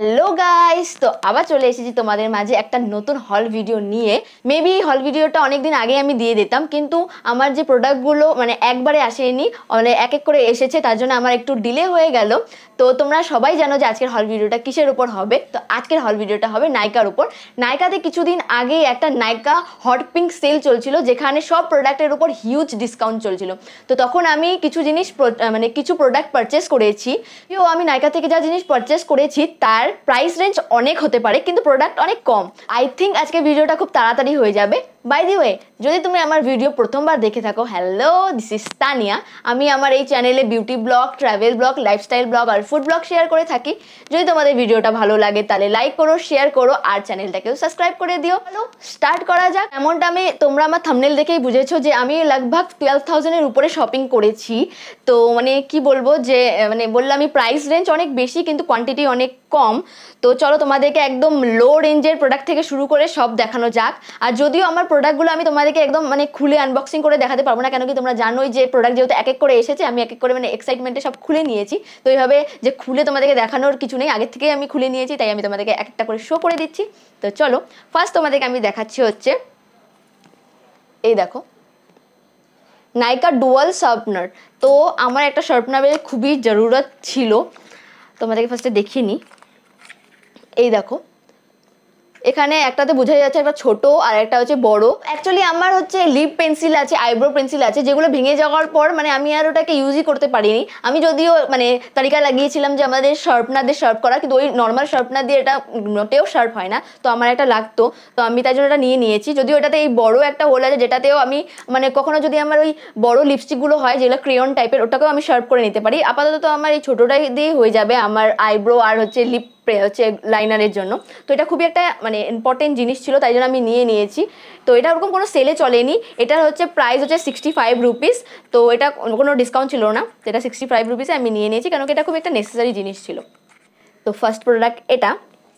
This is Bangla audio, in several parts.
हेलो गाइस গাইস তো আবার চলে এসেছি তোমাদের মাঝে একটা নতুন হল ভিডিও নিয়ে মেবি হল ভিডিওটা অনেক দিন আগে আমি দিয়ে দিতাম কিন্তু আমার যে প্রোডাক্টগুলো মানে একবারে আসেনি মানে এক এক করে এসেছে তার জন্য আমার একটু ডিলে হয়ে গেল তো তোমরা সবাই জানো যে আজকের হল ভিডিওটা কিসের উপর হবে তো আজকের হল ভিডিওটা হবে নায়িকার উপর নায়িকাতে কিছুদিন আগে একটা নায়িকা হট পিঙ্ক সেল চলছিল যেখানে সব প্রোডাক্টের উপর হিউজ ডিসকাউন্ট চলছিল তো তখন আমি কিছু জিনিস মানে কিছু প্রোডাক্ট পারচেস করেছি তো আমি নায়িকা থেকে যা জিনিস পারচেস করেছি তার প্রাইস রেঞ্জ অনেক হতে পারে কিন্তু প্রোডাক্ট অনেক কম আই থিঙ্ক আজকে ভিডিওটা খুব তাড়াতাড়ি হয়ে যাবে বাই দি ওয়ে যদি তুমি আমার ভিডিও প্রথমবার দেখে থাকো হ্যালো দিস ইস তানিয়া আমি আমার এই চ্যানেলে beauty blog travel blog lifestyle blog আর ফুড ব্লগ শেয়ার করে থাকি যদি তোমাদের ভিডিওটা ভালো লাগে তাহলে লাইক করো শেয়ার করো আর চ্যানেলটাকেও সাবস্ক্রাইব করে দিও হ্যালো স্টার্ট করা যাক এমনটা আমি তোমরা আমার থামনেল দেখেই বুঝেছো যে আমি লাগভাগ টুয়েলভ থাউজেন্ডের উপরে শপিং করেছি তো মানে কি বলবো যে মানে বললাম আমি প্রাইস রেঞ্জ অনেক বেশি কিন্তু কোয়ান্টিটি অনেক কম তো চলো তোমাদেরকে একদম লো রেঞ্জের প্রোডাক্ট থেকে শুরু করে সব দেখানো যাক আর যদিও আমার প্রোডাক্টগুলো আমি তোমাদেরকে একদম মানে খুলে আনবক্সিং করে দেখাতে পারবো না কেন কি তোমরা জানোই যে প্রোডাক্ট যেহেতু এক এক করে এসেছে আমি এক এক করে মানে এক্সাইটমেন্টে সব খুলে নিয়েছি তো এইভাবে যে খুলে তোমাদেরকে দেখানোর কিছু নেই আগের থেকেই আমি খুলে নিয়েছি তাই আমি তোমাদেরকে এক একটা করে শো করে দিচ্ছি তো চলো ফার্স্ট তোমাদেরকে আমি দেখাচ্ছি হচ্ছে এই দেখো নাইকা ডুয়াল শার্পনার তো আমার একটা শার্পনারের খুবই জরুরত ছিল তোমাদেরকে ফার্স্টে দেখিনি এই দেখো এখানে একটাতে বোঝা যাচ্ছে একটা ছোট আর একটা হচ্ছে বড় অ্যাকচুয়ালি আমার হচ্ছে লিপ পেন্সিল আছে আইব্রো পেন্সিল আছে যেগুলো ভেঙে যাওয়ার পর মানে আমি আর ওটাকে ইউজই করতে পারিনি আমি যদিও মানে তালিকা লাগিয়েছিলাম যে আমাদের শার্পনার দিয়ে শার্প করা কিন্তু ওই নর্মাল শার্পনার দিয়ে এটা নোটেও শার্প হয় না তো আমার একটা লাগতো তো আমি তাই জন্য এটা নিয়ে নিয়েছি যদিও এটাতে এই বড় একটা হোল আছে যেটাতেও আমি মানে কখনো যদি আমার ওই বড় লিপস্টিকগুলো হয় যেগুলো ক্রেয়ন টাইপের ওটাকেও আমি শার্প করে নিতে পারি আপাতত আমার এই ছোটোটাই দিয়েই হয়ে যাবে আমার আইব্রো আর হচ্ছে লিপ হচ্ছে লাইনারের জন্য তো এটা খুবই একটা মানে ইম্পর্টেন্ট জিনিস ছিল তাই জন্য আমি নিয়ে নিয়েছি তো এটা ওরকম কোনো সেলে চলেনি এটার হচ্ছে প্রাইস হচ্ছে সিক্সটি ফাইভ রুপিস তো এটা কোনো ডিসকাউন্ট ছিল না এটা সিক্সটি ফাইভ রুপিসে আমি নিয়ে নিয়েছি কারণ এটা খুব একটা নেসেসারি জিনিস ছিল তো ফার্স্ট প্রোডাক্ট এটা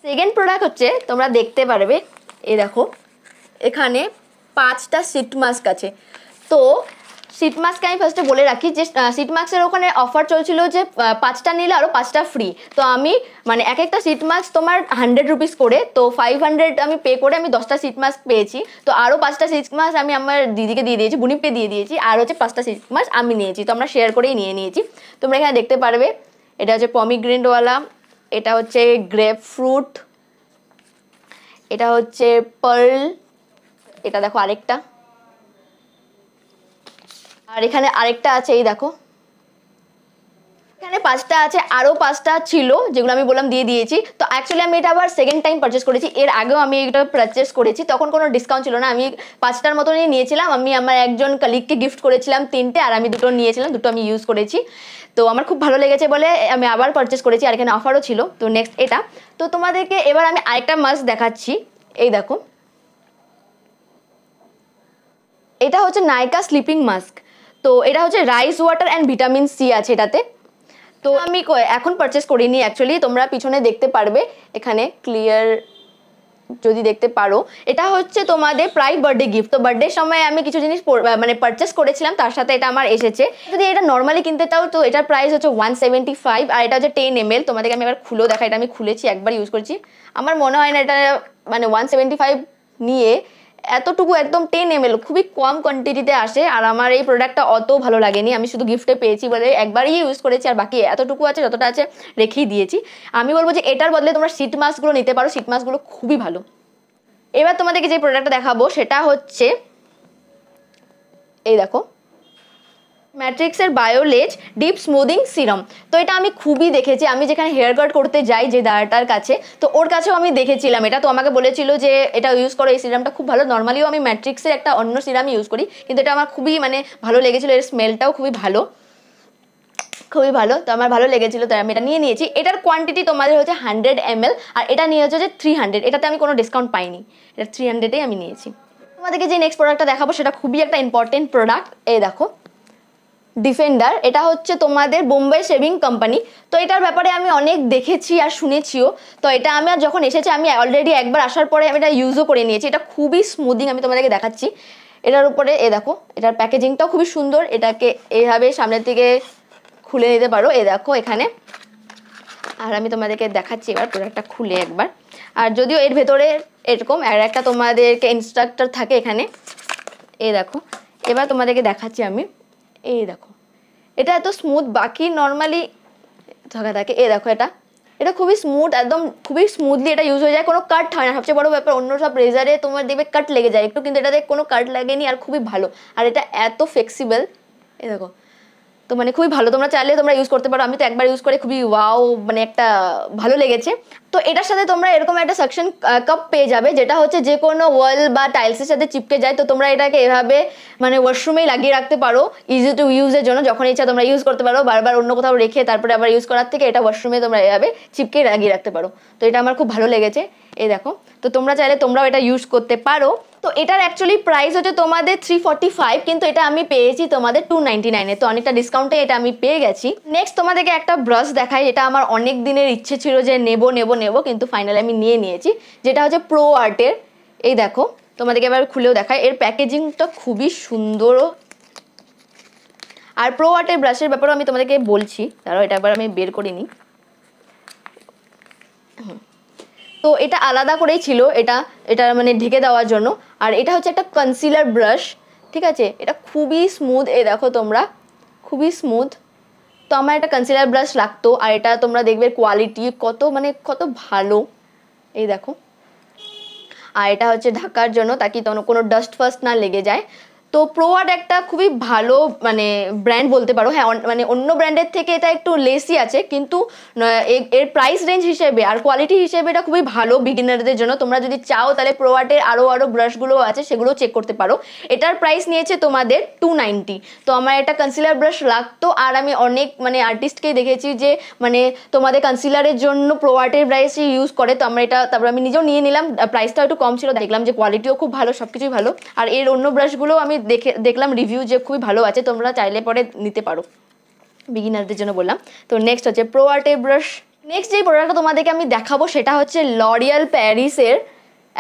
সেকেন্ড প্রোডাক্ট হচ্ছে তোমরা দেখতে পারবে এ দেখো এখানে পাঁচটা সিট মাস্ক আছে তো শীত মাস্ককে আমি ফার্স্টে বলে রাখি যে শীত মাস্কের ওখানে অফার চলছিল যে পাঁচটা নিলে আরও পাঁচটা ফ্রি তো আমি মানে এক একটা শীত মাস্ক তোমার হান্ড্রেড রুপিস করে তো ফাইভ হান্ড্রেড আমি পে করে আমি দশটা শীত মাস্ক পেয়েছি তো আরও পাঁচটা শীত মাস্ক আমি আমার দিদিকে দিয়ে দিয়েছি বুনিপকে দিয়ে দিয়েছি আর হচ্ছে পাঁচটা শীত মাস্ক আমি নিয়েছি তো আমরা শেয়ার করেই নিয়ে নিয়েছি তোমরা এখানে দেখতে পারবে এটা হচ্ছে পমিগ্রেন্টওয়ালা এটা হচ্ছে গ্রেপ ফ্রুট এটা হচ্ছে পার্ল এটা দেখো আরেকটা আর এখানে আরেকটা আছে এই দেখো এখানে পাঁচটা আছে আরও পাঁচটা ছিল যেগুলো আমি বললাম দিয়ে দিয়েছি তো অ্যাকচুয়ালি আমি এটা আবার সেকেন্ড টাইম পারচেস করেছি এর আগেও আমি এটা পারচেস করেছি তখন কোনো ডিসকাউন্ট ছিল না আমি পাঁচটার মতনই নিয়েছিলাম আমি আমার একজন কালিগকে গিফট করেছিলাম তিনটে আর আমি দুটো নিয়েছিলাম দুটো আমি ইউজ করেছি তো আমার খুব ভালো লেগেছে বলে আমি আবার পারচেস করেছি আর এখানে অফারও ছিল তো নেক্সট এটা তো তোমাদেরকে এবার আমি আরেকটা মাস্ক দেখাচ্ছি এই দেখো এটা হচ্ছে নাইকা স্লিপিং মাস্ক তো এটা হচ্ছে rice water and vitamin C আছে এটাতে তো আমি এখন পারচেস করিনি অ্যাকচুয়ালি তোমরা পিছনে দেখতে পারবে এখানে ক্লিয়ার যদি দেখতে পারো এটা হচ্ছে তোমাদের প্রায় বার্থডে গিফট তো বার্থডে সময় আমি কিছু জিনিস মানে পারচেস করেছিলাম তার সাথে এটা আমার এসেছে যদি এটা নর্মালি কিনতে চাও তো এটার প্রাইস হচ্ছে ওয়ান সেভেন্টি ফাইভ আর এটা হচ্ছে টেন এম এল তোমাদেরকে আমি একবার খুলেও দেখা এটা আমি খুলেছি একবার ইউজ করছি আমার মনে হয় না এটা মানে ওয়ান সেভেন্টি ফাইভ নিয়ে এতটুকু একদম টেন এম এল খুবই কম কোয়ান্টিটিতে আসে আর আমার এই প্রোডাক্টটা অত ভালো লাগেনি আমি শুধু গিফটে পেয়েছি বলে একবারই ইউজ করেছি আর বাকি এতটুকু আছে যতটা আছে রেখেই দিয়েছি আমি বলবো যে এটার বদলে তোমরা শীত মাস্কগুলো নিতে পারো শীত মাস্কগুলো খুবই ভালো এবার তোমাদেরকে যে প্রোডাক্টটা দেখাবো সেটা হচ্ছে এই দেখো ম্যাট্রিক্সের বায়োলেজ ডিপ স্মুদিং সিরাম তো এটা আমি খুবই দেখেছি আমি যেখানে হেয়ার কাট করতে যাই যে দাঁড়াটার কাছে তো ওর কাছেও আমি দেখেছিলাম এটা তো আমাকে বলেছিল যে এটা ইউজ করো এই সিরামটা খুব ভালো নর্মালিও আমি ম্যাট্রিক্সের একটা অন্য সিরাম ইউজ করি কিন্তু এটা আমার খুবই মানে ভালো লেগেছিলো এর স্মেলটাও খুবই ভালো খুবই ভালো তো আমার ভালো লেগেছিলো তাই আমি এটা নিয়ে নিয়েছি এটার কোয়ান্টিটি তোমাদের হচ্ছে হান্ড্রেড এমএল আর এটা নিয়ে হচ্ছে যে থ্রি হান্ড্রেড এটাতে আমি কোনো ডিসকাউন্ট পাইনি এটা থ্রি হান্ড্রেডেই আমি নিয়েছি তোমাদেরকে যে নেক্সট প্রোডাক্টটা দেখাবো সেটা খুবই একটা ইম্পর্টেন্ট প্রোডাক্ট এই দেখো ডিফেন্ডার এটা হচ্ছে তোমাদের বোম্বে শেভিং কোম্পানি তো এটার ব্যাপারে আমি অনেক দেখেছি আর শুনেছিও তো এটা আমি আর যখন এসেছি আমি অলরেডি একবার আসার পরে আমি এটা ইউজও করে নিয়েছি এটা খুবই স্মুদিং আমি তোমাদেরকে দেখাচ্ছি এটার উপরে এ দেখো এটার প্যাকেজিংটাও খুবই সুন্দর এটাকে এইভাবে সামনের দিকে খুলে নিতে পারো এ দেখো এখানে আর আমি তোমাদেরকে দেখাচ্ছি এবার প্রোডাক্টটা খুলে একবার আর যদিও এর ভেতরে এরকম আর একটা তোমাদেরকে ইনস্ট্রাক্টর থাকে এখানে এ দেখো এবার তোমাদেরকে দেখাচ্ছি আমি এই দেখো এটা এত স্মুথ বাকি নর্মালি থাকা থাকে এই দেখো এটা এটা খুবই স্মুথ একদম খুবই স্মুথলি এটা ইউজ হয়ে যায় কোনো কাট হয় না সবচেয়ে বড় ব্যাপার অন্য সব রেজারে তোমার দেখবে কাট লেগে যায় একটু কিন্তু এটাতে কোনো কাট লাগেনি আর খুবই ভালো আর এটা এত ফ্লেক্সিবল এই দেখো তো মানে খুবই ভালো তোমরা চাইলে তোমরা ইউজ করতে পারো আমি তো একবার ইউজ করে খুবই ওয়াও মানে একটা ভালো লেগেছে তো এটার সাথে তোমরা এরকম একটা সাকশন কাপ পেয়ে যাবে যেটা হচ্ছে যে কোনো ওয়াল বা টাইলসের সাথে চিপকে যায় তো তোমরা এটাকে এভাবে মানে ওয়াশরুমেই লাগিয়ে রাখতে পারো ইজি টু ইউজের জন্য যখন ইচ্ছা তোমরা ইউজ করতে পারো বারবার অন্য কোথাও রেখে তারপরে আবার ইউজ করার থেকে এটা ওয়াশরুমে তোমরা এভাবে চিপকে লাগিয়ে রাখতে পারো তো এটা আমার খুব ভালো লেগেছে এই দেখো তো তোমরা চাইলে তোমরাও এটা ইউজ করতে পারো তো এটার অ্যাকচুয়ালি প্রাইস হচ্ছে তোমাদের থ্রি ফাইভ কিন্তু এটা আমি পেয়েছি তোমাদের টু নাইনটি নাইনে তো অনেকটা ডিসকাউন্টে এটা আমি পেয়ে গেছি নেক্সট তোমাদেরকে একটা ব্রাশ দেখাই এটা আমার অনেক দিনের ইচ্ছে ছিল যে নেবো নেবো নেব কিন্তু ফাইনালি আমি নিয়ে নিয়েছি যেটা হচ্ছে প্রো আর্টের এই দেখো তোমাদেরকে এবার খুলেও দেখায় এর প্যাকেজিংটা খুবই সুন্দরও আর প্রো আর্টের ব্রাশের ব্যাপারেও আমি তোমাদেরকে বলছি দাঁড়াও এটা একবার আমি বের করে নিই তো এটা আলাদা করেই ছিল এটা এটা মানে ঢেকে দেওয়ার জন্য আর এটা হচ্ছে একটা কনসিলার ব্রাশ ঠিক আছে এটা খুবই স্মুথ এ দেখো তোমরা খুবই স্মুথ তো আমার একটা কনসিলার ব্রাশ লাগতো আর এটা তোমরা দেখবে কোয়ালিটি কত মানে কত ভালো এই দেখো আর এটা হচ্ছে ঢাকার জন্য তাকে কোনো ডাস্ট ফাস্ট না লেগে যায় তো প্রোয়াড একটা খুবই ভালো মানে ব্র্যান্ড বলতে পারো হ্যাঁ মানে অন্য ব্র্যান্ডের থেকে এটা একটু লেসি আছে কিন্তু এর প্রাইস রেঞ্জ হিসেবে আর কোয়ালিটি হিসেবে এটা খুবই ভালো বিগিনারদের জন্য তোমরা যদি চাও তাহলে প্রোয়াডের আরও আরও ব্রাশগুলো আছে সেগুলো চেক করতে পারো এটার প্রাইস নিয়েছে তোমাদের টু নাইনটি তো আমার একটা কনসিলার ব্রাশ লাগতো আর আমি অনেক মানে আর্টিস্টকেই দেখেছি যে মানে তোমাদের কনসিলারের জন্য প্রোয়াটের ব্রাশ ইউজ করে তো আমরা এটা তারপর আমি নিজেও নিয়ে নিলাম প্রাইসটা একটু কম ছিল দেখলাম যে কোয়ালিটিও খুব ভালো সব কিছুই ভালো আর এর অন্য ব্রাশগুলোও আমি দেখে দেখলাম রিভিউ যে খুবই ভালো আছে তোমরা চাইলে পরে নিতে পারো বিগিনারদের জন্য বললাম তো নেক্সট হচ্ছে প্রো আর্টে ব্রাশ নেক্সট যে প্রোডাক্টটা তোমাদেরকে আমি দেখাবো সেটা হচ্ছে লরিয়াল প্যারিসের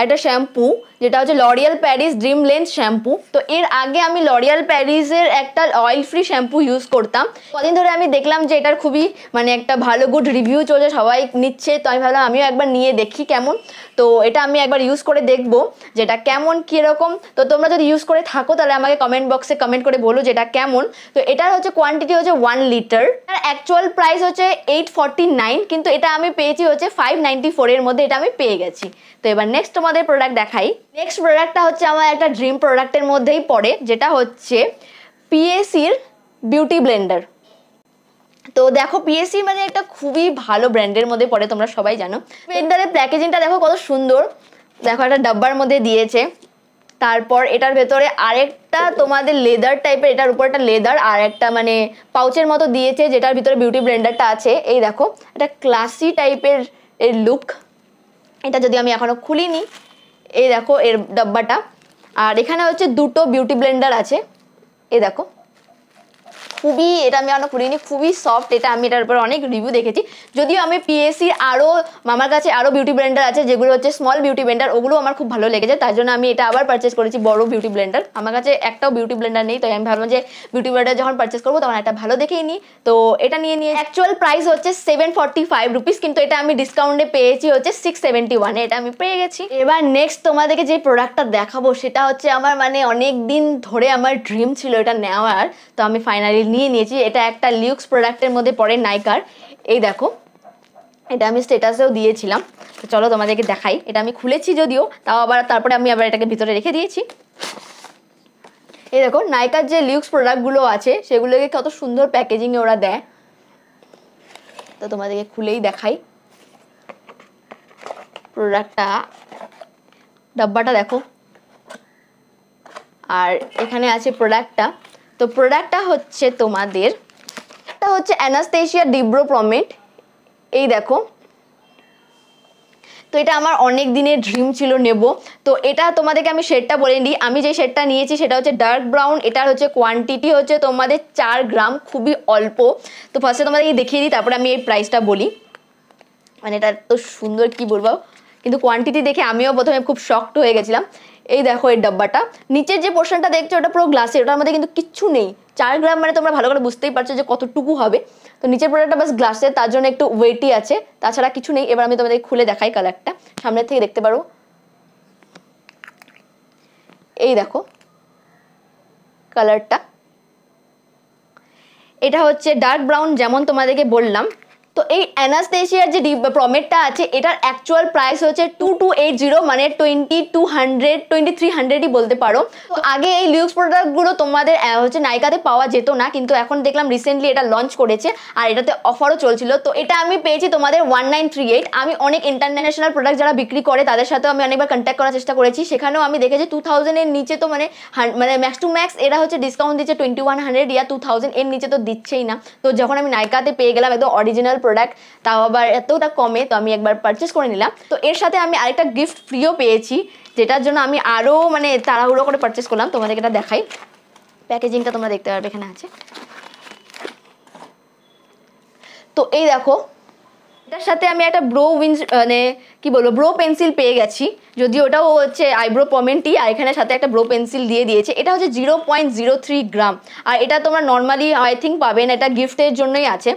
একটা শ্যাম্পু যেটা হচ্ছে L'Oreal Paris Dream Lengths shampoo তো এর আগে আমি লরিয়াল প্যারিসের একটা অয়েল ফ্রি শ্যাম্পু ইউজ করতাম কদিন ধরে আমি দেখলাম যে এটার খুবই মানে একটা ভালো গুড রিভিউ চলছে সবাই নিচ্ছে তো আমি ভাবলাম আমিও একবার নিয়ে দেখি কেমন তো এটা আমি একবার ইউজ করে দেখবো যেটা কেমন কীরকম তো তোমরা যদি ইউজ করে থাকো তাহলে আমাকে কমেন্ট বক্সে কমেন্ট করে বলো যেটা কেমন তো এটার হচ্ছে কোয়ান্টিটি হচ্ছে ওয়ান লিটার আর অ্যাকচুয়াল প্রাইস হচ্ছে এইট নাইন কিন্তু এটা আমি পেয়েছি হচ্ছে ফাইভ নাইনটি ফোরের মধ্যে এটা আমি পেয়ে গেছি তো এবার নেক্সট তোমাদের প্রোডাক্ট দেখাই নেক্সট প্রোডাক্টটা হচ্ছে আমার একটা ড্রিম প্রোডাক্টের মধ্যেই পড়ে যেটা হচ্ছে পিএসির বিউটি ব্লেন্ডার তো দেখো পিএসসি মানে একটা খুবই ভালো ব্র্যান্ডের মধ্যে পড়ে তোমরা সবাই জানো প্রিন্টারের প্যাকেজিংটা দেখো কত সুন্দর দেখো একটা ডাব্বার মধ্যে দিয়েছে তারপর এটার ভেতরে আরেকটা তোমাদের লেদার টাইপের এটার উপর একটা লেদার আর একটা মানে পাউচের মতো দিয়েছে যেটার ভিতরে বিউটি ব্লেন্ডারটা আছে এই দেখো একটা ক্লাসি টাইপের এর লুক এটা যদি আমি এখনও খুলিনি এই দেখো এর ডাব্বাটা আর এখানে হচ্ছে দুটো বিউটি ব্লেন্ডার আছে এই দেখো খুবই এটা আমি অনেক পড়িনি খুবই সফট এটা আমি এটার উপর অনেক রিভিউ দেখেছি যদিও আমি পিএসসির আরও আমার কাছে আরও বিউটি ব্লেন্ডার আছে যেগুলো হচ্ছে স্মল বিউটি ব্লেন্ডার ওগুলো আমার খুব ভালো লেগেছে তার জন্য আমি এটা আবার পারচেস করেছি বড় বিউটি ব্লেন্ডার আমার কাছে একটাও বিউটি ব্লেন্ডার নেই তাই আমি ভাবলাম যে বিউটি ব্লেন্ডার যখন পারচেস করবো তখন একটা ভালো দেখেই নিই তো এটা নিয়ে নিয়ে অ্যাকচুয়াল প্রাইস হচ্ছে সেভেন ফর্টি ফাইভ রুপিস কিন্তু এটা আমি ডিসকাউন্টে পেয়েছি হচ্ছে সিক্স সেভেন্টি ওয়ানে এটা আমি পেয়ে গেছি এবার নেক্সট তোমাদেরকে যে প্রোডাক্টটা দেখাবো সেটা হচ্ছে আমার মানে অনেক দিন ধরে আমার ড্রিম ছিল এটা নেওয়ার তো আমি ফাইনালি নিয়ে নিয়েছি এটা একটা লিউক্স প্রোডাক্টের মধ্যে পড়ে নাইকার এই দেখো এটা আমি স্টেটাসেও দিয়েছিলাম তো চলো তোমাদেরকে দেখাই এটা আমি খুলেছি যদিও তাও আবার তারপরে আমি আবার এটাকে ভিতরে রেখে দিয়েছি এই দেখো নাইকার যে লিউক্স প্রোডাক্টগুলো আছে সেগুলোকে কত সুন্দর প্যাকেজিংয়ে ওরা দেয় তো তোমাদেরকে খুলেই দেখাই প্রোডাক্টটা ডাব্বাটা দেখো আর এখানে আছে প্রোডাক্টটা তো প্রোডাক্টটা হচ্ছে তোমাদের এটা হচ্ছে অ্যানাস্তেশিয়া প্রমেট এই দেখো তো এটা আমার অনেক দিনের ড্রিম ছিল নেব তো এটা তোমাদেরকে আমি শেডটা বলে নিই আমি যে শেডটা নিয়েছি সেটা হচ্ছে ডার্ক ব্রাউন এটার হচ্ছে কোয়ান্টিটি হচ্ছে তোমাদের চার গ্রাম খুবই অল্প তো ফার্স্টে তোমাদেরকে দেখিয়ে দিই তারপরে আমি এই প্রাইসটা বলি মানে এটা তো সুন্দর কি বলবো কিন্তু কোয়ান্টিটি দেখে আমিও প্রথমে খুব শক্ট হয়ে গেছিলাম এই দেখো এই ডাব্বাটা নিচের যে পোর্শনটা দেখছো ওটা পুরো গ্লাসে ওটার মধ্যে কিন্তু কিচ্ছু নেই চার গ্রাম মানে তোমরা ভালো করে বুঝতেই পারছো যে কতটুকু হবে তো নিচের প্রোডাক্টটা বাস গ্লাসে তার জন্য একটু ওয়েটই আছে তাছাড়া কিছু নেই এবার আমি তোমাদের খুলে দেখাই কালারটা সামনের থেকে দেখতে পারো এই দেখো কালারটা এটা হচ্ছে ডার্ক ব্রাউন যেমন তোমাদেরকে বললাম তো এই অ্যানাস্তেশিয়ার যে প্রমেটটা আছে এটার অ্যাকচুয়াল প্রাইস হচ্ছে টু টু এইট জিরো মানে twenty two hundred twenty three হান্ড্রেডই বলতে পারো তো আগে এই লিউক্স প্রোডাক্টগুলো তোমাদের হচ্ছে নায়িকাতে পাওয়া যেত না কিন্তু এখন দেখলাম রিসেন্টলি এটা লঞ্চ করেছে আর এটাতে অফারও চলছিল তো এটা আমি পেয়েছি তোমাদের ওয়ান নাইন থ্রি এইট আমি অনেক ইন্টারন্যাশনাল প্রোডাক্ট যারা বিক্রি করে তাদের সাথেও আমি অনেকবার কন্ট্যাক্ট করার চেষ্টা করেছি সেখানেও আমি দেখেছি টু থাউজেন্ডের নিচে তো মানে মানে ম্যাক্স টু ম্যাক্স এরা হচ্ছে ডিসকাউন্ট দিচ্ছে টোয়েন্টি ওয়ান হান্ড্রেড ইয়া টু থাউজেন্ড এর নিচে তো দিচ্ছেই না তো যখন আমি নায়িকাতে পেয়ে গেলাম একদম অরিজিনাল প্রোডাক্ট তাও আবার এতটা কমে তো আমি একবার পারচেস করে নিলাম তো এর সাথে আমি আরেকটা গিফট ফ্রিও পেয়েছি যেটার জন্য আমি আরও মানে তাড়াহুড়ো করে পারচেস করলাম তোমাদেরকে এটা দেখাই প্যাকেজিংটা তোমরা দেখতে পারবে এখানে আছে তো এই দেখো এটার সাথে আমি একটা ব্রো উইন্স মানে কি বলবো ব্রো পেন্সিল পেয়ে গেছি যদি ওটাও হচ্ছে আইব্রো পমেন্টই আর এখানে সাথে একটা ব্রো পেন্সিল দিয়ে দিয়েছে এটা হচ্ছে zero point zero three gram আর এটা তোমরা নর্মালি আই থিঙ্ক পাবেন এটা গিফটের জন্যই আছে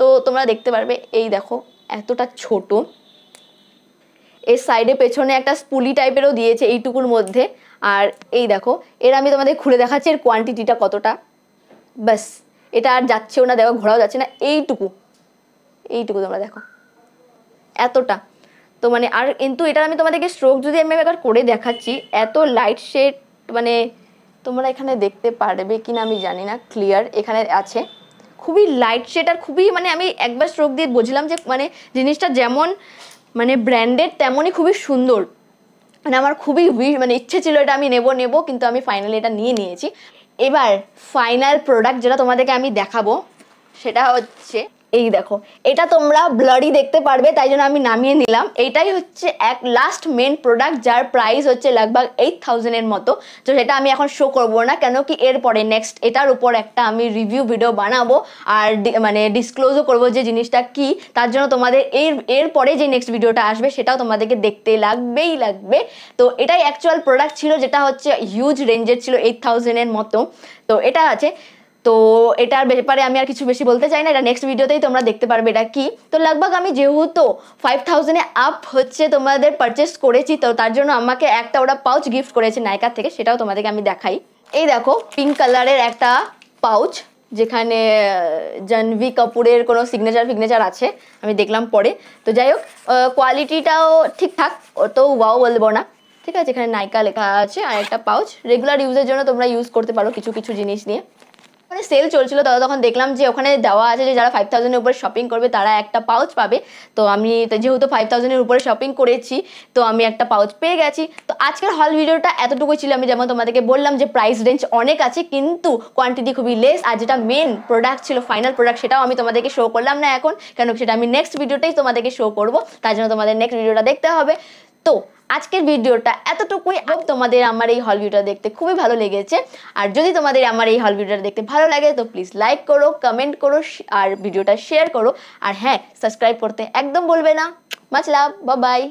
তো তোমরা দেখতে পারবে এই দেখো এতটা ছোট এর সাইডে পেছনে একটা স্পুলি টাইপেরও দিয়েছে এইটুকুর মধ্যে আর এই দেখো এর আমি তোমাদের খুলে দেখাচ্ছি এর কোয়ান্টিটিটা কতটা ব্যাস এটা আর যাচ্ছেও না দেখো ঘোরাও যাচ্ছে না এইটুকু এইটুকু তোমরা দেখো এতটা তো মানে আর কিন্তু এটা আমি তোমাদেরকে স্ট্রোক যদি আমি একবার করে দেখাচ্ছি এত লাইট শেড মানে তোমরা এখানে দেখতে পারবে কিনা আমি জানি না ক্লিয়ার এখানে আছে খুবই লাইট শেড আর খুবই মানে আমি একবার স্ট্রোক দিয়ে বুঝলাম যে মানে জিনিসটা যেমন মানে ব্র্যান্ডেড তেমনই খুবই সুন্দর মানে আমার খুবই মানে ইচ্ছে ছিল এটা আমি নেব নেব কিন্তু আমি ফাইনালি এটা নিয়ে নিয়েছি এবার ফাইনাল প্রোডাক্ট যেটা তোমাদেরকে আমি দেখাবো সেটা হচ্ছে এই দেখো এটা তোমরা ব্লারি দেখতে পারবে তাই জন্য আমি নামিয়ে নিলাম এটাই হচ্ছে এক লাস্ট মেন প্রোডাক্ট যার প্রাইস হচ্ছে লাগভাগ এইট থাউজেন্ডের মতো তো সেটা আমি এখন শো করবো না কেন কি এরপরে নেক্সট এটার উপর একটা আমি রিভিউ ভিডিও বানাবো আর মানে ডিসক্লোজও করবো যে জিনিসটা কি তার জন্য তোমাদের এর এরপরে যে নেক্সট ভিডিওটা আসবে সেটাও তোমাদেরকে দেখতে লাগবেই লাগবে তো এটাই অ্যাকচুয়াল প্রোডাক্ট ছিল যেটা হচ্ছে হিউজ রেঞ্জের ছিল এইট থাউজেন্ডের মতো তো এটা আছে তো এটার ব্যাপারে আমি আর কিছু বেশি বলতে চাই না এটা নেক্সট ভিডিওতেই তোমরা দেখতে পারবে এটা কি তো লাগভাগ আমি যেহেতু ফাইভ থাউজেন্ডে আপ হচ্ছে তোমাদের পারচেস করেছি তো তার জন্য আমাকে একটা ওরা পাউচ গিফট করেছে নায়কার থেকে সেটাও তোমাদেরকে আমি দেখাই এই দেখো পিঙ্ক কালারের একটা পাউচ যেখানে জানভি কাপুরের কোনো সিগনেচার ফিগনেচার আছে আমি দেখলাম পরে তো যাই হোক কোয়ালিটিটাও ঠিকঠাক অত ওয়াও বলবো না ঠিক আছে এখানে নাইকা লেখা আছে আর একটা পাউচ রেগুলার ইউজের জন্য তোমরা ইউজ করতে পারো কিছু কিছু জিনিস নিয়ে ওখানে সেল চলছিল দাদা তখন দেখলাম যে ওখানে দেওয়া আছে যে যারা ফাইভ থাউজেন্ডের উপরে শপিং করবে তারা একটা পাউচ পাবে তো আমি যেহেতু ফাইভ থাউজেন্ডের উপরে শপিং করেছি তো আমি একটা পাউচ পেয়ে গেছি তো আজকের হল ভিডিওটা এতটুকুই ছিল আমি যেমন তোমাদেরকে বললাম যে প্রাইস রেঞ্জ অনেক আছে কিন্তু কোয়ান্টিটি খুবই লেস আর যেটা মেন প্রোডাক্ট ছিল ফাইনাল প্রোডাক্ট সেটাও আমি তোমাদেরকে শো করলাম না এখন কেন সেটা আমি নেক্সট ভিডিওটাই তোমাদেরকে শো করবো তার জন্য তোমাদের নেক্সট ভিডিওটা দেখতে হবে তো আজকের ভিডিওটা এতটুকুই আর তোমাদের আমার এই হল ভিডিওটা দেখতে খুবই ভালো লেগেছে আর যদি তোমাদের আমার এই হল ভিডিওটা দেখতে ভালো লাগে তো প্লিজ লাইক করো কমেন্ট করো আর ভিডিওটা শেয়ার করো আর হ্যাঁ সাবস্ক্রাইব করতে একদম বলবে না মাছ লাভ বা বাই